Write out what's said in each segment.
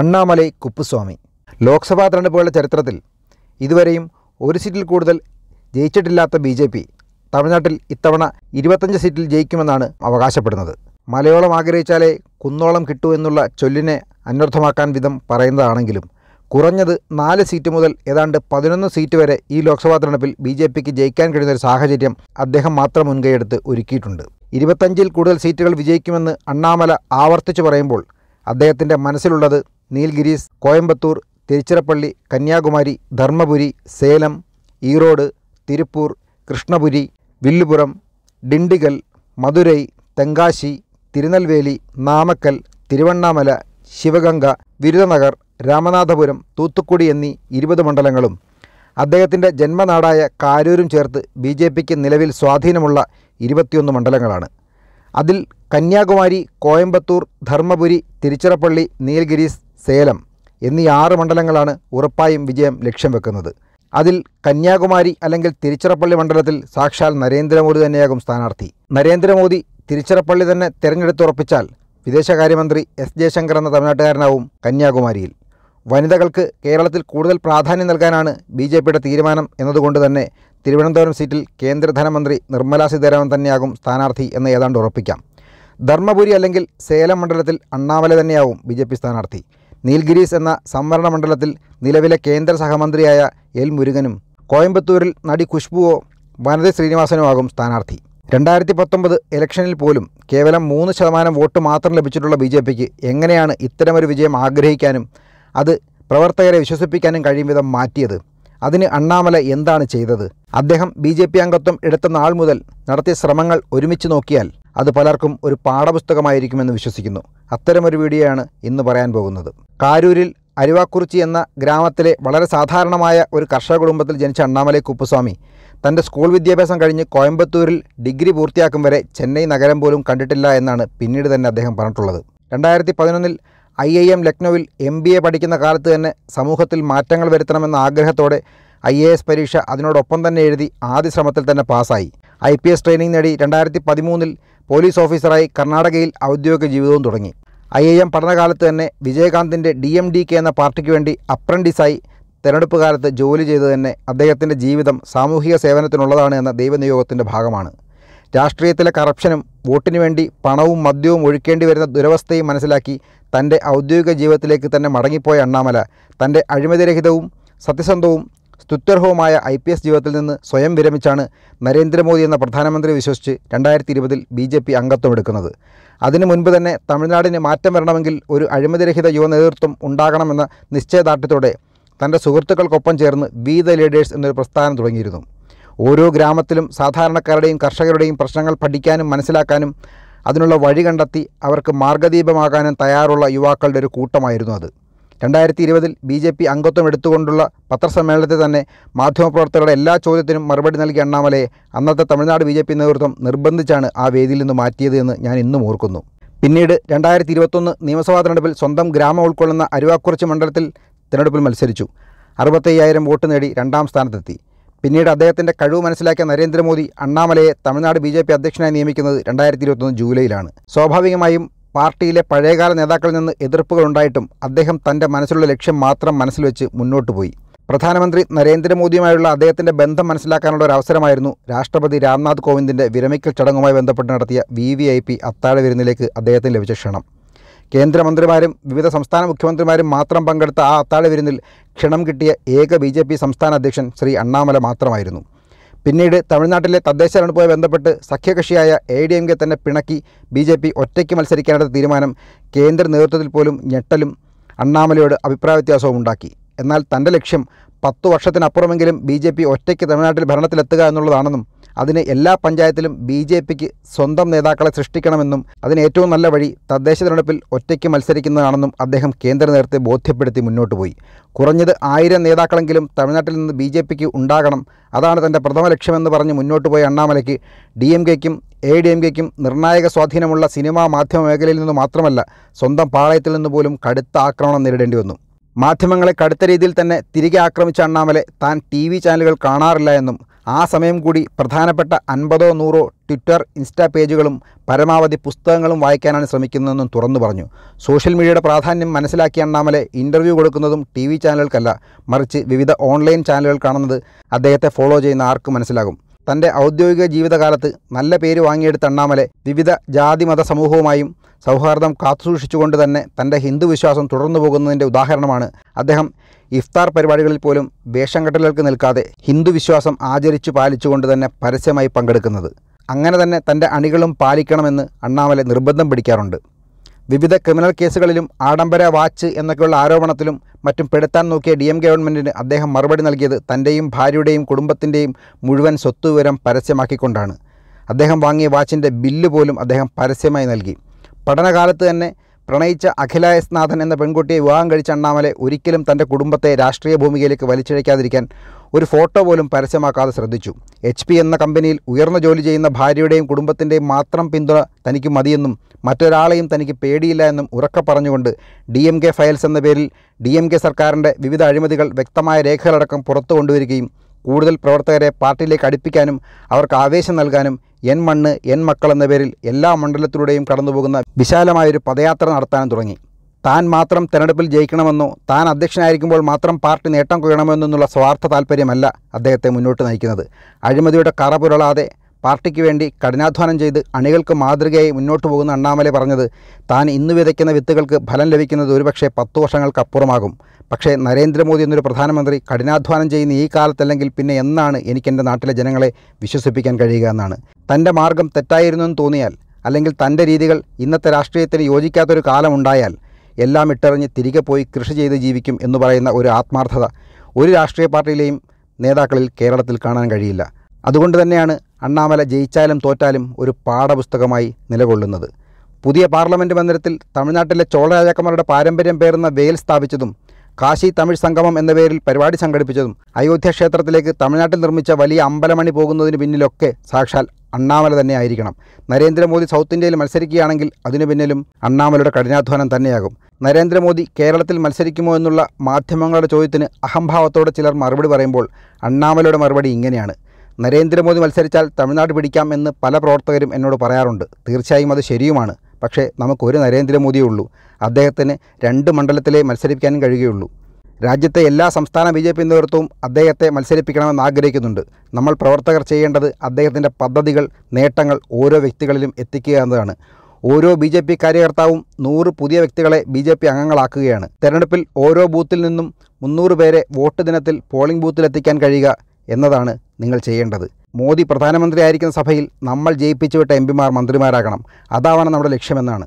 അണ്ണാമലൈ കുപ്പുസ്വാമി ലോക്സഭാ തെരഞ്ഞെടുപ്പുകളുടെ ചരിത്രത്തിൽ ഇതുവരെയും ഒരു സീറ്റിൽ കൂടുതൽ ജയിച്ചിട്ടില്ലാത്ത ബി ജെ പി തമിഴ്നാട്ടിൽ ഇത്തവണ ഇരുപത്തഞ്ച് സീറ്റിൽ ജയിക്കുമെന്നാണ് അവകാശപ്പെടുന്നത് മലയോളം ആഗ്രഹിച്ചാലേ കുന്നോളം കിട്ടൂ എന്നുള്ള ചൊല്ലിനെ അന്വർത്ഥമാക്കാൻ വിധം പറയുന്നതാണെങ്കിലും കുറഞ്ഞത് നാല് സീറ്റ് മുതൽ ഏതാണ്ട് പതിനൊന്ന് സീറ്റ് വരെ ഈ ലോക്സഭാ തെരഞ്ഞെടുപ്പിൽ ബി ജെ പിക്ക് ജയിക്കാൻ കഴിയുന്ന ഒരു സാഹചര്യം അദ്ദേഹം മാത്രം മുൻകൈയെടുത്ത് ഒരുക്കിയിട്ടുണ്ട് ഇരുപത്തഞ്ചിൽ കൂടുതൽ സീറ്റുകൾ വിജയിക്കുമെന്ന് അണ്ണാമല ആവർത്തിച്ചു പറയുമ്പോൾ അദ്ദേഹത്തിൻ്റെ മനസ്സിലുള്ളത് നീൽഗിരീസ് കോയമ്പത്തൂർ തിരുച്ചിറപ്പള്ളി കന്യാകുമാരി ധർമ്മപുരി സേലം ഈറോഡ് തിരുപ്പൂർ കൃഷ്ണപുരി വില്ലുപുരം ഡിണ്ടിഗൽ മധുരൈ തെങ്കാശി തിരുനെൽവേലി നാമക്കൽ തിരുവണ്ണാമല ശിവഗംഗ വിരുദനഗർ രാമനാഥപുരം തൂത്തുക്കുടി എന്നീ ഇരുപത് മണ്ഡലങ്ങളും അദ്ദേഹത്തിൻ്റെ ജന്മനാടായ കാരൂരും ചേർത്ത് ബി ജെ പിക്ക് നിലവിൽ സ്വാധീനമുള്ള ഇരുപത്തിയൊന്ന് മണ്ഡലങ്ങളാണ് അതിൽ കന്യാകുമാരി കോയമ്പത്തൂർ ധർമ്മപുരി തിരുച്ചിറപ്പള്ളി നീൽഗിരീസ് സേലം എന്നീ ആറ് മണ്ഡലങ്ങളാണ് ഉറപ്പായും വിജയം ലക്ഷ്യം വെക്കുന്നത് അതിൽ കന്യാകുമാരി അല്ലെങ്കിൽ തിരുച്ചിറപ്പള്ളി മണ്ഡലത്തിൽ സാക്ഷാൽ നരേന്ദ്രമോദി തന്നെയാകും സ്ഥാനാർത്ഥി നരേന്ദ്രമോദി തിരുച്ചിറപ്പള്ളി തന്നെ തെരഞ്ഞെടുത്തുറപ്പിച്ചാൽ വിദേശകാര്യമന്ത്രി എസ് ജയശങ്കർ എന്ന തമിഴ്നാട്ടുകാരനാവും കന്യാകുമാരിയിൽ വനിതകൾക്ക് കേരളത്തിൽ കൂടുതൽ പ്രാധാന്യം നൽകാനാണ് ബി ജെ പിയുടെ തീരുമാനം എന്നതുകൊണ്ട് തന്നെ തിരുവനന്തപുരം സീറ്റിൽ കേന്ദ്ര ധനമന്ത്രി നിർമ്മലാ സീതാരാമൻ തന്നെയാകും സ്ഥാനാർത്ഥി എന്ന് ഏതാണ്ട് ഉറപ്പിക്കാം ധർമ്മപുരി അല്ലെങ്കിൽ സേലം മണ്ഡലത്തിൽ അണ്ണാമല തന്നെയാവും ബി ജെ പി സ്ഥാനാർത്ഥി നീൽഗിരീസ് എന്ന സംവരണ മണ്ഡലത്തിൽ നിലവിലെ കേന്ദ്ര സഹമന്ത്രിയായ എൽ മുരുകനും കോയമ്പത്തൂരിൽ നടി ഖുഷ്ബുവോ വനത ശ്രീനിവാസനും ആകും സ്ഥാനാർത്ഥി രണ്ടായിരത്തി പത്തൊമ്പത് ഇലക്ഷനിൽ പോലും കേവലം മൂന്ന് ശതമാനം വോട്ട് മാത്രം ലഭിച്ചിട്ടുള്ള ബി ജെ പിക്ക് എങ്ങനെയാണ് ഇത്തരമൊരു വിജയം ആഗ്രഹിക്കാനും അത് പ്രവർത്തകരെ വിശ്വസിപ്പിക്കാനും കഴിയും വിധം മാറ്റിയത് അതിന് അണ്ണാമല എന്താണ് ചെയ്തത് അദ്ദേഹം ബി അംഗത്വം എടുത്ത നാൾ മുതൽ നടത്തിയ ശ്രമങ്ങൾ ഒരുമിച്ച് നോക്കിയാൽ അത് പലർക്കും ഒരു പാഠപുസ്തകമായിരിക്കുമെന്ന് വിശ്വസിക്കുന്നു അത്തരമൊരു വീഡിയോയാണ് ഇന്ന് പറയാൻ പോകുന്നത് കാരൂരിൽ അരുവാക്കുറിച്ചി എന്ന ഗ്രാമത്തിലെ വളരെ സാധാരണമായ ഒരു കർഷക കുടുംബത്തിൽ ജനിച്ച അണ്ണാമലൈ കുപ്പുസ്വാമി തൻ്റെ സ്കൂൾ വിദ്യാഭ്യാസം കഴിഞ്ഞ് കോയമ്പത്തൂരിൽ ഡിഗ്രി പൂർത്തിയാക്കും വരെ ചെന്നൈ നഗരം പോലും കണ്ടിട്ടില്ല എന്നാണ് പിന്നീട് തന്നെ അദ്ദേഹം പറഞ്ഞിട്ടുള്ളത് രണ്ടായിരത്തി പതിനൊന്നിൽ ഐ ഐ എം ലക്നൌവിൽ എം ബി എ പഠിക്കുന്ന കാലത്ത് തന്നെ സമൂഹത്തിൽ മാറ്റങ്ങൾ വരുത്തണമെന്ന ആഗ്രഹത്തോടെ ഐ എ എസ് പരീക്ഷ അതിനോടൊപ്പം തന്നെ എഴുതി ആദ്യ ശ്രമത്തിൽ തന്നെ പാസ്സായി ഐ പി എസ് ട്രെയിനിങ് നേടി രണ്ടായിരത്തി പതിമൂന്നിൽ പോലീസ് ഓഫീസറായി കർണാടകയിൽ ഔദ്യോഗിക ജീവിതവും തുടങ്ങി ഐ എം പഠനകാലത്ത് തന്നെ വിജയകാന്തിൻ്റെ ഡി എം ഡി കെ എന്ന പാർട്ടിക്ക് വേണ്ടി അപ്രൻറ്റീസായി തെരഞ്ഞെടുപ്പ് കാലത്ത് ജോലി ചെയ്തു തന്നെ അദ്ദേഹത്തിൻ്റെ ജീവിതം സാമൂഹിക സേവനത്തിനുള്ളതാണ് എന്ന ദൈവനിയോഗത്തിൻ്റെ ഭാഗമാണ് രാഷ്ട്രീയത്തിലെ കറപ്ഷനും വോട്ടിനു വേണ്ടി പണവും മദ്യവും ഒഴുക്കേണ്ടി വരുന്ന ദുരവസ്ഥയും മനസ്സിലാക്കി തൻ്റെ ഔദ്യോഗിക ജീവിതത്തിലേക്ക് തന്നെ മടങ്ങിപ്പോയ അണ്ണാമല തൻ്റെ അഴിമതിരഹിതവും സത്യസന്ധവും സ്തുത്യർഹവുമായ ഐ പി എസ് ജീവിതത്തിൽ നിന്ന് സ്വയം വിരമിച്ചാണ് നരേന്ദ്രമോദി എന്ന പ്രധാനമന്ത്രി വിശ്വസിച്ച് രണ്ടായിരത്തി ഇരുപതിൽ ബി ജെ പി അംഗത്വമെടുക്കുന്നത് അതിനു മുൻപ് തന്നെ തമിഴ്നാടിന് മാറ്റം വരണമെങ്കിൽ ഒരു അഴിമതിരഹിത യുവ നേതൃത്വം ഉണ്ടാകണമെന്ന നിശ്ചയദാർഢ്യത്തോടെ തൻ്റെ സുഹൃത്തുക്കൾക്കൊപ്പം ചേർന്ന് ബി ദ ലീഡേഴ്സ് എന്നൊരു പ്രസ്ഥാനം തുടങ്ങിയിരുന്നു ഓരോ ഗ്രാമത്തിലും സാധാരണക്കാരുടെയും കർഷകരുടെയും പ്രശ്നങ്ങൾ പഠിക്കാനും മനസ്സിലാക്കാനും അതിനുള്ള വഴി കണ്ടെത്തി അവർക്ക് മാർഗദീപമാകാനും തയ്യാറുള്ള യുവാക്കളുടെ ഒരു കൂട്ടമായിരുന്നു അത് രണ്ടായിരത്തി ഇരുപതിൽ ബി ജെ പി അംഗത്വം എടുത്തുകൊണ്ടുള്ള പത്രസമ്മേളനത്തിൽ തന്നെ മാധ്യമപ്രവർത്തകരുടെ എല്ലാ ചോദ്യത്തിനും മറുപടി നൽകിയ അണ്ണാമലയെ അന്നത്തെ തമിഴ്നാട് ബി ജെ പി നേതൃത്വം നിർബന്ധിച്ചാണ് ആ വേദിയിൽ നിന്ന് മാറ്റിയത് എന്ന് ഞാൻ ഇന്നും ഓർക്കുന്നു പിന്നീട് രണ്ടായിരത്തി ഇരുപത്തൊന്ന് നിയമസഭാ തെരഞ്ഞെടുപ്പിൽ സ്വന്തം ഗ്രാമം ഉൾക്കൊള്ളുന്ന അരുവാക്കുറച്ച് മണ്ഡലത്തിൽ തിരഞ്ഞെടുപ്പിൽ മത്സരിച്ചു അറുപത്തയ്യായിരം വോട്ട് നേടി രണ്ടാം സ്ഥാനത്തെത്തി പിന്നീട് അദ്ദേഹത്തിൻ്റെ കഴിവ് മനസ്സിലാക്കിയ Narendra Modi അണ്ണാമലയെ Tamil Nadu B J P അധ്യക്ഷനായി നിയമിക്കുന്നത് രണ്ടായിരത്തി ഇരുപത്തൊന്ന് ജൂലൈയിലാണ് സ്വാഭാവികമായും പാർട്ടിയിലെ പഴയകാല നേതാക്കളിൽ നിന്ന് എതിർപ്പുകളുണ്ടായിട്ടും അദ്ദേഹം തൻ്റെ മനസ്സിലുള്ള ലക്ഷ്യം മാത്രം മനസ്സിൽ വെച്ച് മുന്നോട്ട് പോയി പ്രധാനമന്ത്രി നരേന്ദ്രമോദിയുമായുള്ള അദ്ദേഹത്തിൻ്റെ ബന്ധം മനസ്സിലാക്കാനുള്ള ഒരു അവസരമായിരുന്നു രാഷ്ട്രപതി രാംനാഥ് കോവിന്ദിൻ്റെ വിരമിക്കൽ ചടങ്ങുമായി ബന്ധപ്പെട്ട് നടത്തിയ വി വി ഐ പി അത്താഴ വിരുന്നിലേക്ക് അദ്ദേഹത്തിന് ലഭിച്ച ക്ഷണം കേന്ദ്രമന്ത്രിമാരും വിവിധ സംസ്ഥാന മുഖ്യമന്ത്രിമാരും മാത്രം പങ്കെടുത്ത ആ അത്താഴ വിരുന്നിൽ ക്ഷണം കിട്ടിയ ഏക ബി സംസ്ഥാന അധ്യക്ഷൻ ശ്രീ അണ്ണാമല മാത്രമായിരുന്നു പിന്നീട് തമിഴ്നാട്ടിലെ തെരഞ്ഞെടുപ്പുമായി ബന്ധപ്പെട്ട് സഖ്യകക്ഷിയായ എ ഡി എം കെ തന്നെ പിണക്കി ബി ജെ പി ഒറ്റയ്ക്ക് മത്സരിക്കാനുള്ള തീരുമാനം കേന്ദ്ര നേതൃത്വത്തിൽ പോലും ഞെട്ടലും അണ്ണാമലയോട് അഭിപ്രായ വ്യത്യാസവും ഉണ്ടാക്കി എന്നാൽ തൻ്റെ ലക്ഷ്യം പത്തു വർഷത്തിനപ്പുറമെങ്കിലും ബി ജെ പി ഒറ്റയ്ക്ക് തമിഴ്നാട്ടിൽ ഭരണത്തിലെത്തുക എന്നുള്ളതാണെന്നും അതിന് എല്ലാ പഞ്ചായത്തിലും ബി ജെ പിക്ക് സ്വന്തം നേതാക്കളെ സൃഷ്ടിക്കണമെന്നും അതിന് ഏറ്റവും നല്ല വഴി തദ്ദേശ തിരഞ്ഞെടുപ്പിൽ ഒറ്റയ്ക്ക് മത്സരിക്കുന്നതാണെന്നും അദ്ദേഹം കേന്ദ്ര നേതൃത്വത്തെ ബോധ്യപ്പെടുത്തി മുന്നോട്ട് പോയി കുറഞ്ഞത് ആയിരം നേതാക്കളെങ്കിലും തമിഴ്നാട്ടിൽ നിന്ന് ബി ജെ പിക്ക് ഉണ്ടാകണം അതാണ് തൻ്റെ പ്രഥമ ലക്ഷ്യമെന്ന് പറഞ്ഞ് മുന്നോട്ട് പോയ അണ്ണാമലയ്ക്ക് ഡി എം കെക്കും എ ഡി എം കെക്കും നിർണായക സ്വാധീനമുള്ള സിനിമാ മാധ്യമ മേഖലയിൽ നിന്ന് മാത്രമല്ല സ്വന്തം പാളയത്തിൽ നിന്ന് പോലും കടുത്ത ആക്രമണം നേരിടേണ്ടി വന്നു മാധ്യമങ്ങളെ കടുത്ത രീതിയിൽ തന്നെ തിരികെ ആക്രമിച്ച അണ്ണാമലെ താൻ ടി വി ചാനലുകൾ കാണാറില്ല എന്നും ആ സമയം കൂടി പ്രധാനപ്പെട്ട അൻപതോ നൂറോ ട്വിറ്റർ ഇൻസ്റ്റാ പേജുകളും പരമാവധി പുസ്തകങ്ങളും വായിക്കാനാണ് ശ്രമിക്കുന്നതെന്നും തുറന്നു പറഞ്ഞു സോഷ്യൽ മീഡിയയുടെ പ്രാധാന്യം മനസ്സിലാക്കിയ അണ്ണാമലെ ഇൻ്റർവ്യൂ കൊടുക്കുന്നതും ടി വി ചാനലുകൾക്കല്ല മറിച്ച് വിവിധ ഓൺലൈൻ ചാനലുകൾ കാണുന്നത് അദ്ദേഹത്തെ ഫോളോ ചെയ്യുന്ന ആർക്കും മനസ്സിലാകും തൻ്റെ ഔദ്യോഗിക ജീവിതകാലത്ത് നല്ല പേര് വാങ്ങിയെടുത്ത അണ്ണാമലെ വിവിധ ജാതി മത സമൂഹവുമായും സൗഹാർദ്ദം കാത്തുസൂക്ഷിച്ചുകൊണ്ട് തന്നെ തൻ്റെ ഹിന്ദു വിശ്വാസം തുടർന്നു പോകുന്നതിൻ്റെ ഉദാഹരണമാണ് അദ്ദേഹം ഇഫ്താർ പരിപാടികളിൽ പോലും വേഷം കെട്ടലുകൾക്ക് നിൽക്കാതെ വിശ്വാസം ആചരിച്ചു പാലിച്ചുകൊണ്ട് തന്നെ പരസ്യമായി പങ്കെടുക്കുന്നത് അങ്ങനെ തന്നെ തൻ്റെ അണികളും പാലിക്കണമെന്ന് അണ്ണാമലെ നിർബന്ധം പിടിക്കാറുണ്ട് വിവിധ ക്രിമിനൽ കേസുകളിലും ആഡംബര വാച്ച് എന്നൊക്കെയുള്ള ആരോപണത്തിലും മറ്റും പെടുത്താൻ നോക്കിയ ഡി എം ഗവൺമെൻറ്റിന് അദ്ദേഹം മറുപടി നൽകിയത് തൻ്റെയും ഭാര്യയുടെയും കുടുംബത്തിൻ്റെയും മുഴുവൻ സ്വത്തുവിവരം പരസ്യമാക്കിക്കൊണ്ടാണ് അദ്ദേഹം വാങ്ങിയ വാച്ചിൻ്റെ ബില്ല് പോലും അദ്ദേഹം പരസ്യമായി നൽകി പഠനകാലത്ത് തന്നെ പ്രണയിച്ച അഖില എന്ന പെൺകുട്ടിയെ വിവാഹം കഴിച്ച അണ്ണാമലെ ഒരിക്കലും തൻ്റെ കുടുംബത്തെ രാഷ്ട്രീയ ഭൂമികയിലേക്ക് വലിച്ചിഴയ്ക്കാതിരിക്കാൻ ഒരു ഫോട്ടോ പോലും പരസ്യമാക്കാതെ ശ്രദ്ധിച്ചു എച്ച് പി എന്ന കമ്പനിയിൽ ഉയർന്ന ജോലി ചെയ്യുന്ന ഭാര്യയുടെയും കുടുംബത്തിൻ്റെയും മാത്രം പിന്തുണ തനിക്ക് മതിയെന്നും മറ്റൊരാളെയും തനിക്ക് പേടിയില്ല എന്നും ഉറക്കെ പറഞ്ഞുകൊണ്ട് ഡി എം കെ ഫയൽസ് എന്ന പേരിൽ ഡി എം കെ സർക്കാരിൻ്റെ വിവിധ അഴിമതികൾ വ്യക്തമായ രേഖകളടക്കം പുറത്തു കൊണ്ടുവരികയും കൂടുതൽ പ്രവർത്തകരെ പാർട്ടിയിലേക്ക് അടുപ്പിക്കാനും അവർക്ക് ആവേശം നൽകാനും എൻ മണ്ണ് എൻ മക്കൾ എന്ന പേരിൽ എല്ലാ മണ്ഡലത്തിലൂടെയും കടന്നുപോകുന്ന വിശാലമായൊരു പദയാത്ര നടത്താനും തുടങ്ങി താൻ മാത്രം തെരഞ്ഞെടുപ്പിൽ ജയിക്കണമെന്നോ താൻ അധ്യക്ഷനായിരിക്കുമ്പോൾ മാത്രം പാർട്ടി നേട്ടം കൊയ്യണമെന്നുള്ള എന്നുള്ള സ്വാർത്ഥ താല്പര്യമല്ല അദ്ദേഹത്തെ മുന്നോട്ട് നയിക്കുന്നത് അഴിമതിയുടെ കറ പുരളാതെ പാർട്ടിക്ക് വേണ്ടി കഠിനാധ്വാനം ചെയ്ത് അണികൾക്ക് മാതൃകയായി മുന്നോട്ട് പോകുന്ന അണ്ണാമല പറഞ്ഞത് താൻ ഇന്ന് വിതയ്ക്കുന്ന വിത്തുകൾക്ക് ഫലം ലഭിക്കുന്നത് ഒരുപക്ഷെ പത്തു വർഷങ്ങൾക്കപ്പുറമാകും പക്ഷേ നരേന്ദ്രമോദി എന്നൊരു പ്രധാനമന്ത്രി കഠിനാധ്വാനം ചെയ്യുന്ന ഈ കാലത്തല്ലെങ്കിൽ പിന്നെ എന്നാണ് എനിക്ക് എൻ്റെ നാട്ടിലെ ജനങ്ങളെ വിശ്വസിപ്പിക്കാൻ കഴിയുക എന്നാണ് തൻ്റെ മാർഗം തെറ്റായിരുന്നു എന്ന് തോന്നിയാൽ അല്ലെങ്കിൽ തൻ്റെ രീതികൾ ഇന്നത്തെ രാഷ്ട്രീയത്തിന് യോജിക്കാത്തൊരു കാലമുണ്ടായാൽ എല്ലാം ഇട്ടറിഞ്ഞ് തിരികെ പോയി കൃഷി ചെയ്ത് ജീവിക്കും എന്ന് പറയുന്ന ഒരു ആത്മാർത്ഥത ഒരു രാഷ്ട്രീയ പാർട്ടിയിലെയും നേതാക്കളിൽ കേരളത്തിൽ കാണാൻ കഴിയില്ല അതുകൊണ്ട് തന്നെയാണ് അണ്ണാമല ജയിച്ചാലും തോറ്റാലും ഒരു പാഠപുസ്തകമായി നിലകൊള്ളുന്നത് പുതിയ പാർലമെൻറ്റ് മന്ദിരത്തിൽ തമിഴ്നാട്ടിലെ ചോളരാജാക്കന്മാരുടെ പാരമ്പര്യം പേർന്ന വേൽ സ്ഥാപിച്ചതും കാശി തമിഴ് സംഗമം എന്ന പേരിൽ പരിപാടി സംഘടിപ്പിച്ചതും അയോധ്യ ക്ഷേത്രത്തിലേക്ക് തമിഴ്നാട്ടിൽ നിർമ്മിച്ച വലിയ അമ്പലമണി പോകുന്നതിന് പിന്നിലൊക്കെ സാക്ഷാൽ അണ്ണാമല തന്നെ ആയിരിക്കണം നരേന്ദ്രമോദി സൗത്ത് ഇന്ത്യയിൽ മത്സരിക്കുകയാണെങ്കിൽ അതിനു പിന്നിലും അണ്ണാമലയുടെ കഠിനാധ്വാനം തന്നെയാകും നരേന്ദ്രമോദി കേരളത്തിൽ മത്സരിക്കുമോ എന്നുള്ള മാധ്യമങ്ങളുടെ ചോദ്യത്തിന് അഹംഭാവത്തോടെ ചിലർ മറുപടി പറയുമ്പോൾ അണ്ണാമലയുടെ മറുപടി ഇങ്ങനെയാണ് നരേന്ദ്രമോദി മത്സരിച്ചാൽ തമിഴ്നാട് പിടിക്കാം എന്ന് പല പ്രവർത്തകരും എന്നോട് പറയാറുണ്ട് തീർച്ചയായും അത് ശരിയുമാണ് പക്ഷേ നമുക്കൊരു നരേന്ദ്രമോദിയേ ഉള്ളൂ അദ്ദേഹത്തിന് രണ്ട് മണ്ഡലത്തിലെ മത്സരിപ്പിക്കാനും കഴിയുകയുള്ളൂ രാജ്യത്തെ എല്ലാ സംസ്ഥാന ബി ജെ പി നേതൃത്വവും അദ്ദേഹത്തെ മത്സരിപ്പിക്കണമെന്ന് ആഗ്രഹിക്കുന്നുണ്ട് നമ്മൾ പ്രവർത്തകർ ചെയ്യേണ്ടത് അദ്ദേഹത്തിൻ്റെ പദ്ധതികൾ നേട്ടങ്ങൾ ഓരോ വ്യക്തികളിലും എത്തിക്കുക എന്നതാണ് ഓരോ ബി ജെ പി കാര്യകർത്താവും നൂറ് പുതിയ വ്യക്തികളെ ബി ജെ പി അംഗങ്ങളാക്കുകയാണ് തെരഞ്ഞെടുപ്പിൽ ഓരോ ബൂത്തിൽ നിന്നും മുന്നൂറ് പേരെ വോട്ട് ദിനത്തിൽ പോളിംഗ് ബൂത്തിലെത്തിക്കാൻ കഴിയുക എന്നതാണ് നിങ്ങൾ ചെയ്യേണ്ടത് മോദി പ്രധാനമന്ത്രി ആയിരിക്കുന്ന സഭയിൽ നമ്മൾ വിട്ട എം പിമാർ മന്ത്രിമാരാകണം അതാവണം നമ്മുടെ ലക്ഷ്യമെന്നാണ്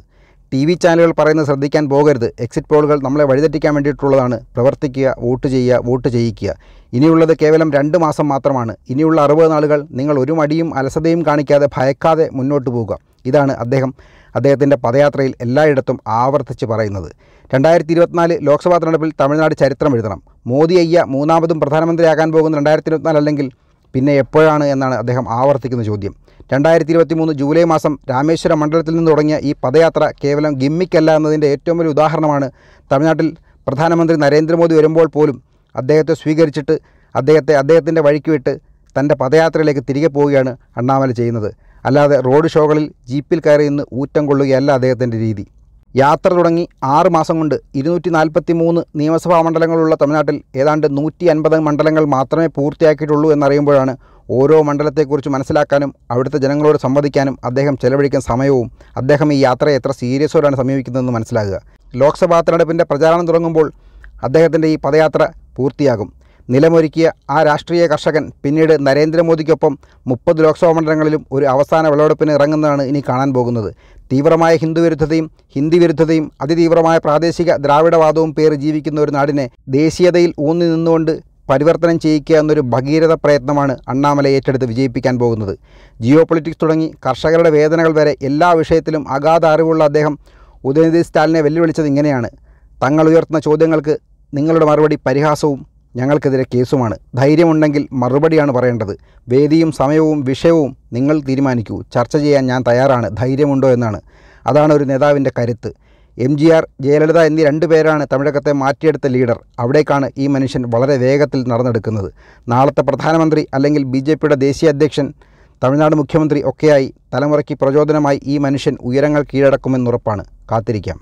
ടി വി ചാനലുകൾ പറയുന്നത് ശ്രദ്ധിക്കാൻ പോകരുത് എക്സിറ്റ് പോളുകൾ നമ്മളെ വഴിതെറ്റിക്കാൻ വേണ്ടിയിട്ടുള്ളതാണ് പ്രവർത്തിക്കുക വോട്ട് ചെയ്യുക വോട്ട് ചെയ്യിക്കുക ഇനിയുള്ളത് കേവലം രണ്ട് മാസം മാത്രമാണ് ഇനിയുള്ള അറുപത് നാളുകൾ നിങ്ങൾ ഒരു മടിയും അലസതയും കാണിക്കാതെ ഭയക്കാതെ മുന്നോട്ട് പോവുക ഇതാണ് അദ്ദേഹം അദ്ദേഹത്തിൻ്റെ പദയാത്രയിൽ എല്ലായിടത്തും ആവർത്തിച്ച് പറയുന്നത് രണ്ടായിരത്തി ഇരുപത്തിനാല് ലോക്സഭാ തെരഞ്ഞെടുപ്പിൽ തമിഴ്നാട് ചരിത്രം എഴുതണം മോദി അയ്യ മൂന്നാമതും പ്രധാനമന്ത്രിയാകാൻ പോകുന്ന രണ്ടായിരത്തി ഇരുപത്തിനാല് അല്ലെങ്കിൽ പിന്നെ എപ്പോഴാണ് എന്നാണ് അദ്ദേഹം ആവർത്തിക്കുന്ന ചോദ്യം രണ്ടായിരത്തി ഇരുപത്തി മൂന്ന് ജൂലൈ മാസം രാമേശ്വര മണ്ഡലത്തിൽ നിന്ന് തുടങ്ങിയ ഈ പദയാത്ര കേവലം ഗിമ്മിക്കല്ല എന്നതിൻ്റെ ഏറ്റവും വലിയ ഉദാഹരണമാണ് തമിഴ്നാട്ടിൽ പ്രധാനമന്ത്രി നരേന്ദ്രമോദി വരുമ്പോൾ പോലും അദ്ദേഹത്തെ സ്വീകരിച്ചിട്ട് അദ്ദേഹത്തെ അദ്ദേഹത്തിൻ്റെ വഴിക്ക് വിട്ട് തൻ്റെ പദയാത്രയിലേക്ക് തിരികെ പോവുകയാണ് അണ്ണാമല ചെയ്യുന്നത് അല്ലാതെ റോഡ് ഷോകളിൽ ജീപ്പിൽ കയറി നിന്ന് ഊറ്റം കൊള്ളുകയല്ല അദ്ദേഹത്തിൻ്റെ രീതി യാത്ര തുടങ്ങി ആറ് മാസം കൊണ്ട് ഇരുന്നൂറ്റി നാൽപ്പത്തി മൂന്ന് നിയമസഭാ മണ്ഡലങ്ങളുള്ള തമിഴ്നാട്ടിൽ ഏതാണ്ട് നൂറ്റി അൻപത് മണ്ഡലങ്ങൾ മാത്രമേ പൂർത്തിയാക്കിയിട്ടുള്ളൂ എന്നറിയുമ്പോഴാണ് ഓരോ മണ്ഡലത്തെക്കുറിച്ച് മനസ്സിലാക്കാനും അവിടുത്തെ ജനങ്ങളോട് സംവദിക്കാനും അദ്ദേഹം ചെലവഴിക്കുന്ന സമയവും അദ്ദേഹം ഈ യാത്രയെ എത്ര സീരിയസോടാണ് സമീപിക്കുന്നതെന്ന് മനസ്സിലാകുക ലോക്സഭാ തെരഞ്ഞെടുപ്പിൻ്റെ പ്രചാരണം തുടങ്ങുമ്പോൾ അദ്ദേഹത്തിൻ്റെ ഈ പദയാത്ര പൂർത്തിയാകും നിലമൊരുക്കിയ ആ രാഷ്ട്രീയ കർഷകൻ പിന്നീട് നരേന്ദ്രമോദിക്കൊപ്പം മുപ്പത് ലോക്സഭാ മണ്ഡലങ്ങളിലും ഒരു അവസാന വിളവെടുപ്പിന് ഇറങ്ങുന്നതാണ് ഇനി കാണാൻ പോകുന്നത് തീവ്രമായ ഹിന്ദുവിരുദ്ധതയും ഹിന്ദി വിരുദ്ധതയും അതിതീവ്രമായ പ്രാദേശിക ദ്രാവിഡവാദവും പേറി ജീവിക്കുന്ന ഒരു നാടിനെ ദേശീയതയിൽ ഊന്നി നിന്നുകൊണ്ട് പരിവർത്തനം ചെയ്യിക്കുക എന്നൊരു ഭഗീരഥ പ്രയത്നമാണ് അണ്ണാമല ഏറ്റെടുത്ത് വിജയിപ്പിക്കാൻ പോകുന്നത് ജിയോ പൊളിറ്റിക്സ് തുടങ്ങി കർഷകരുടെ വേദനകൾ വരെ എല്ലാ വിഷയത്തിലും അഗാധ അറിവുള്ള അദ്ദേഹം ഉദയനിധി സ്റ്റാലിനെ വെല്ലുവിളിച്ചത് ഇങ്ങനെയാണ് തങ്ങൾ ഉയർത്തുന്ന ചോദ്യങ്ങൾക്ക് നിങ്ങളുടെ മറുപടി പരിഹാസവും ഞങ്ങൾക്കെതിരെ കേസുമാണ് ധൈര്യമുണ്ടെങ്കിൽ മറുപടിയാണ് പറയേണ്ടത് വേദിയും സമയവും വിഷയവും നിങ്ങൾ തീരുമാനിക്കൂ ചർച്ച ചെയ്യാൻ ഞാൻ തയ്യാറാണ് ധൈര്യമുണ്ടോ എന്നാണ് അതാണ് ഒരു നേതാവിൻ്റെ കരുത്ത് എം ജി ആർ ജയലളിത എന്നീ രണ്ടു പേരാണ് തമിഴകത്തെ മാറ്റിയെടുത്ത ലീഡർ അവിടേക്കാണ് ഈ മനുഷ്യൻ വളരെ വേഗത്തിൽ നടന്നെടുക്കുന്നത് നാളത്തെ പ്രധാനമന്ത്രി അല്ലെങ്കിൽ ബി ജെ പിയുടെ ദേശീയ അധ്യക്ഷൻ തമിഴ്നാട് മുഖ്യമന്ത്രി ഒക്കെയായി തലമുറയ്ക്ക് പ്രചോദനമായി ഈ മനുഷ്യൻ ഉയരങ്ങൾ കീഴടക്കുമെന്നുറപ്പാണ് കാത്തിരിക്കാം